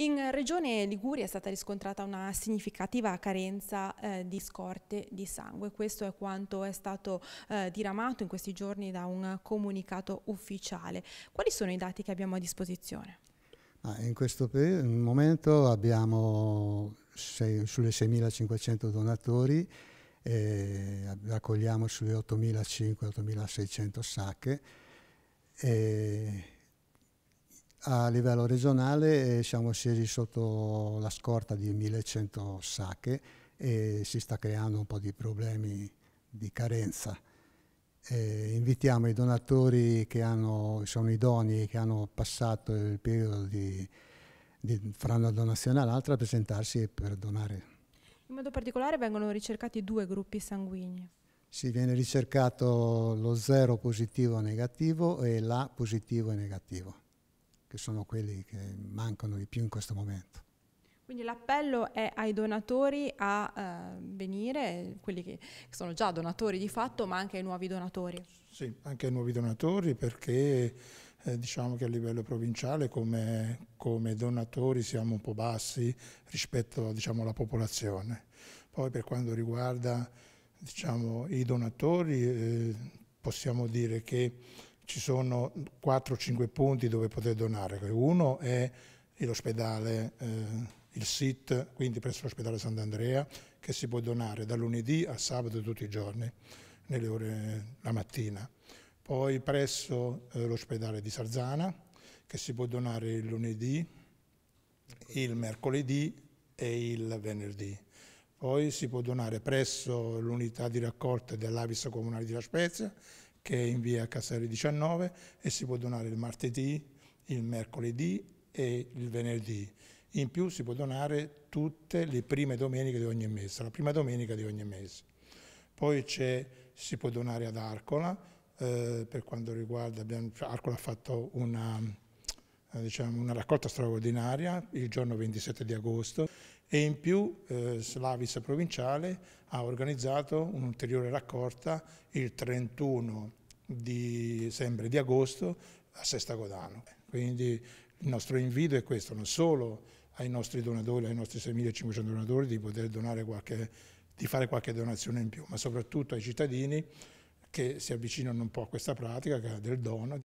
In Regione Liguria è stata riscontrata una significativa carenza eh, di scorte di sangue. Questo è quanto è stato eh, diramato in questi giorni da un comunicato ufficiale. Quali sono i dati che abbiamo a disposizione? in questo momento abbiamo sei, sulle 6.500 donatori e raccogliamo sulle 8.500-8.600 sacche. E a livello regionale siamo scesi sotto la scorta di 1100 sacche e si sta creando un po' di problemi di carenza. Eh, invitiamo i donatori che hanno, sono e che hanno passato il periodo di, di, fra una donazione all'altra a presentarsi per donare. In modo particolare vengono ricercati due gruppi sanguigni. Si viene ricercato lo zero positivo e negativo e l'A positivo e negativo che sono quelli che mancano di più in questo momento. Quindi l'appello è ai donatori a eh, venire, quelli che sono già donatori di fatto, ma anche ai nuovi donatori. Sì, anche ai nuovi donatori perché eh, diciamo che a livello provinciale come, come, donatori siamo un po' bassi rispetto diciamo, alla popolazione. Poi per quanto riguarda diciamo, i donatori eh, possiamo dire che ci sono 4-5 punti dove poter donare. Uno è l'ospedale, eh, il SIT, quindi presso l'ospedale Sant'Andrea, che si può donare da lunedì a sabato tutti i giorni, nelle ore la mattina. Poi presso eh, l'ospedale di Sarzana, che si può donare il lunedì, il mercoledì e il venerdì. Poi si può donare presso l'unità di raccolta dell'Avis Comunale di La Spezia che è in via Casale 19 e si può donare il martedì, il mercoledì e il venerdì. In più si può donare tutte le prime domeniche di ogni mese, la prima domenica di ogni mese. Poi si può donare ad Arcola, eh, per quanto riguarda, abbiamo, Arcola ha fatto una eh, diciamo, una raccolta straordinaria il giorno 27 di agosto e in più eh, l'Avis provinciale ha organizzato un'ulteriore raccolta il 31 di, sempre di agosto a Sesta Godano. Quindi il nostro invito è questo, non solo ai nostri donatori, ai nostri 6.500 donatori di poter donare qualche, di fare qualche donazione in più, ma soprattutto ai cittadini che si avvicinano un po' a questa pratica del dono.